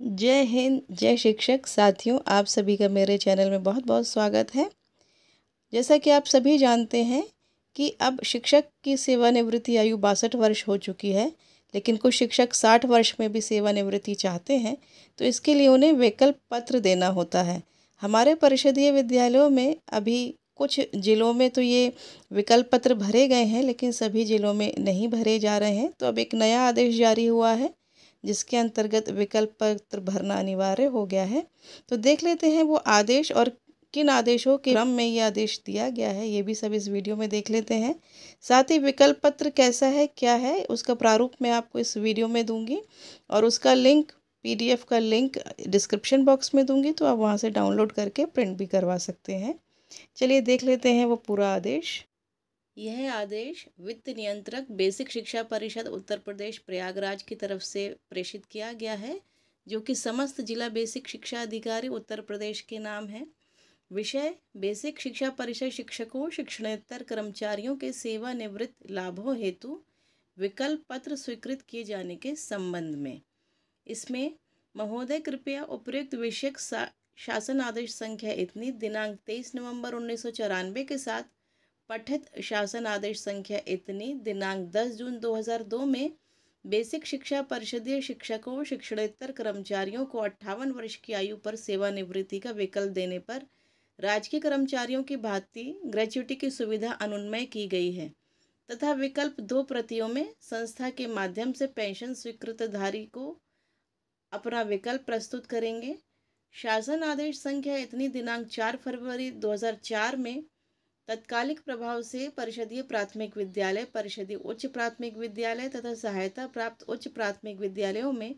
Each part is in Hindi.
जय हिंद जय शिक्षक साथियों आप सभी का मेरे चैनल में बहुत बहुत स्वागत है जैसा कि आप सभी जानते हैं कि अब शिक्षक की सेवानिवृत्ति आयु बासठ वर्ष हो चुकी है लेकिन कुछ शिक्षक साठ वर्ष में भी सेवानिवृत्ति चाहते हैं तो इसके लिए उन्हें विकल्प पत्र देना होता है हमारे परिषदीय विद्यालयों में अभी कुछ ज़िलों में तो ये विकल्प पत्र भरे गए हैं लेकिन सभी ज़िलों में नहीं भरे जा रहे हैं तो अब एक नया आदेश जारी हुआ है जिसके अंतर्गत विकल्प पत्र भरना अनिवार्य हो गया है तो देख लेते हैं वो आदेश और किन आदेशों के क्रम में ये आदेश दिया गया है ये भी सब इस वीडियो में देख लेते हैं साथ ही विकल्प पत्र कैसा है क्या है उसका प्रारूप मैं आपको इस वीडियो में दूंगी और उसका लिंक पीडीएफ का लिंक डिस्क्रिप्शन बॉक्स में दूंगी तो आप वहाँ से डाउनलोड करके प्रिंट भी करवा सकते हैं चलिए देख लेते हैं वो पूरा आदेश यह आदेश वित्त नियंत्रक बेसिक शिक्षा परिषद उत्तर प्रदेश प्रयागराज की तरफ से प्रेषित किया गया है जो कि समस्त जिला बेसिक शिक्षा अधिकारी उत्तर प्रदेश के नाम है विषय बेसिक शिक्षा परिषद शिक्षकों शिक्षणोत्तर कर्मचारियों के सेवानिवृत्त लाभों हेतु विकल्प पत्र स्वीकृत किए जाने के संबंध में इसमें महोदय कृपया उपयुक्त विषयक सा, शासन आदेश संख्या इतनी दिनांक तेईस नवंबर उन्नीस के साथ पठित शासन आदेश संख्या इतनी दिनांक 10 जून 2002 में बेसिक शिक्षा परिषदीय शिक्षकों शिक्षणोत्तर कर्मचारियों को अट्ठावन वर्ष की आयु पर सेवानिवृत्ति का विकल्प देने पर राजकीय कर्मचारियों की भांति ग्रेचुटी की सुविधा अनुन्मय की गई है तथा विकल्प दो प्रतियों में संस्था के माध्यम से पेंशन स्वीकृतधारी को अपना विकल्प प्रस्तुत करेंगे शासन आदेश संख्या इतनी दिनांक 4 फरवरी 2004 में तत्कालिक प्रभाव से परिषदीय प्राथमिक विद्यालय परिषदीय उच्च प्राथमिक विद्यालय तथा सहायता प्राप्त उच्च प्राथमिक विद्यालयों में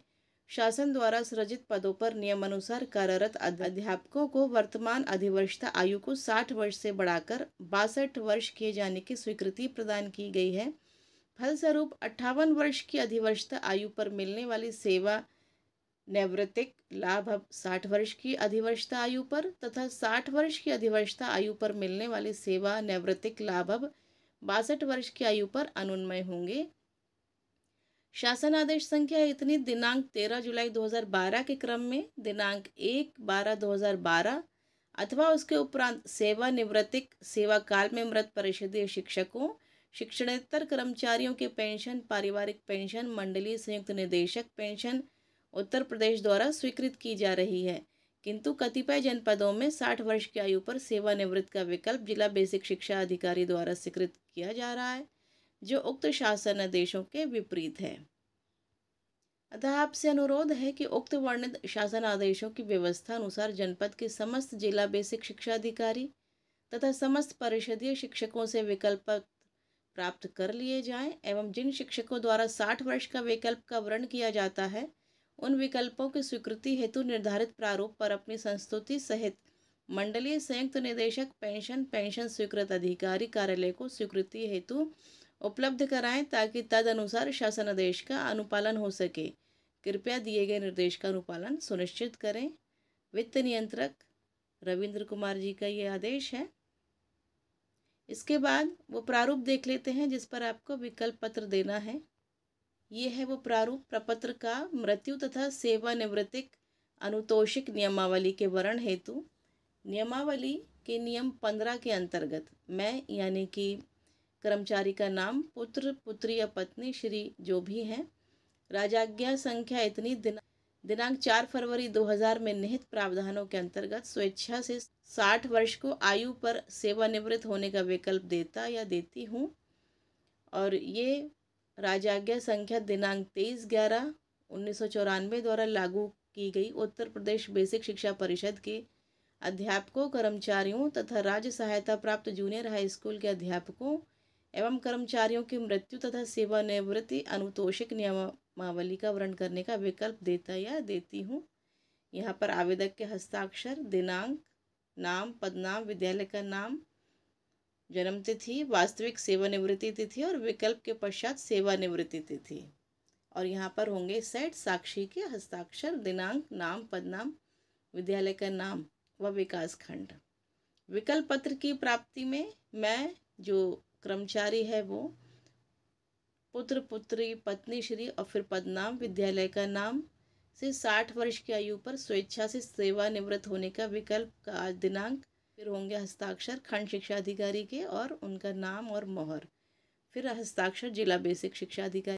शासन द्वारा सृजित पदों पर नियमानुसार कार्यरत अध्यापकों को वर्तमान अधिवर्षता आयु को 60 वर्ष से बढ़ाकर बासठ वर्ष किए जाने की स्वीकृति प्रदान की गई है फलस्वरूप अट्ठावन वर्ष की अधिवर्षता आयु पर मिलने वाली सेवा नैवृत्तिक लाभ अब साठ वर्ष की अधिवर्षता आयु पर तथा साठ वर्ष की अधिवर्षता आयु पर मिलने वाले सेवा नैवृत्तिक लाभ अब बासठ वर्ष की आयु पर अनुन्मय होंगे शासन आदेश संख्या इतनी दिनांक तेरह जुलाई 2012 के क्रम में दिनांक एक बारह 2012 अथवा उसके उपरांत सेवा निवृत्तिक सेवा काल में मृत परिषदीय शिक्षकों शिक्षणेत्तर कर्मचारियों के पेंशन पारिवारिक पेंशन मंडलीय संयुक्त निदेशक पेंशन उत्तर प्रदेश द्वारा स्वीकृत की जा रही है किंतु कतिपय जनपदों में 60 वर्ष की आयु पर सेवानिवृत्त का विकल्प जिला बेसिक शिक्षा अधिकारी द्वारा स्वीकृत किया जा रहा है जो उक्त शासन आदेशों के विपरीत है अतः आपसे अनुरोध है कि उक्त वर्णित शासन आदेशों की व्यवस्था अनुसार जनपद के समस्त जिला बेसिक शिक्षा अधिकारी तथा समस्त परिषदीय शिक्षकों से विकल्प प्राप्त कर लिए जाएं एवं जिन शिक्षकों द्वारा 60 वर्ष का विकल्प का वर्ण किया जाता है उन विकल्पों की स्वीकृति हेतु निर्धारित प्रारूप पर अपनी संस्तुति सहित मंडलीय संयुक्त निदेशक पेंशन पेंशन स्वीकृत अधिकारी कार्यालय को स्वीकृति हेतु उपलब्ध कराएं ताकि तद अनुसार आदेश का अनुपालन हो सके कृपया दिए गए निर्देश का अनुपालन सुनिश्चित करें वित्त नियंत्रक रविंद्र कुमार जी का ये आदेश है इसके बाद वो प्रारूप देख लेते हैं जिस पर आपको विकल्प पत्र देना है ये है वो प्रारूप प्रपत्र का मृत्यु तथा सेवानिवृत्तिक अनुतोषिक नियमावली के वर्ण हेतु नियमावली के नियम पंद्रह के अंतर्गत मैं यानी कि कर्मचारी का नाम पुत्र पुत्री या पत्नी श्री जो भी हैं राजाज्ञा संख्या इतनी दिन दिनांक चार फरवरी 2000 में निहित प्रावधानों के अंतर्गत स्वेच्छा से साठ वर्ष को आयु पर सेवानिवृत्त होने का विकल्प देता या देती हूँ और ये राजाज्ञा संख्या दिनांक तेईस ग्यारह उन्नीस सौ चौरानवे द्वारा लागू की गई उत्तर प्रदेश बेसिक शिक्षा परिषद के अध्यापकों कर्मचारियों तथा राज्य सहायता प्राप्त जूनियर हाई स्कूल के अध्यापकों एवं कर्मचारियों की मृत्यु तथा सेवानिवृत्ति अनुतोषिक नियमावली का वर्णन करने का विकल्प देता या देती हूँ यहाँ पर आवेदक के हस्ताक्षर दिनांक नाम पदनाम विद्यालय का नाम जन्म तिथि वास्तविक सेवानिवृत्ति तिथि और विकल्प के पश्चात सेवानिवृत्ति तिथि और यहाँ पर होंगे सेट साक्षी के हस्ताक्षर दिनांक नाम पदनाम विद्यालय का नाम व विकास खंड विकल्प पत्र की प्राप्ति में मैं जो कर्मचारी है वो पुत्र पुत्री पत्नी श्री और फिर पदनाम विद्यालय का नाम से साठ वर्ष की आयु पर स्वेच्छा से सेवानिवृत्त होने का विकल्प का दिनांक फिर होंगे हस्ताक्षर खंड शिक्षा अधिकारी के और उनका नाम और मोहर फिर हस्ताक्षर जिला बेसिक शिक्षा अधिकारी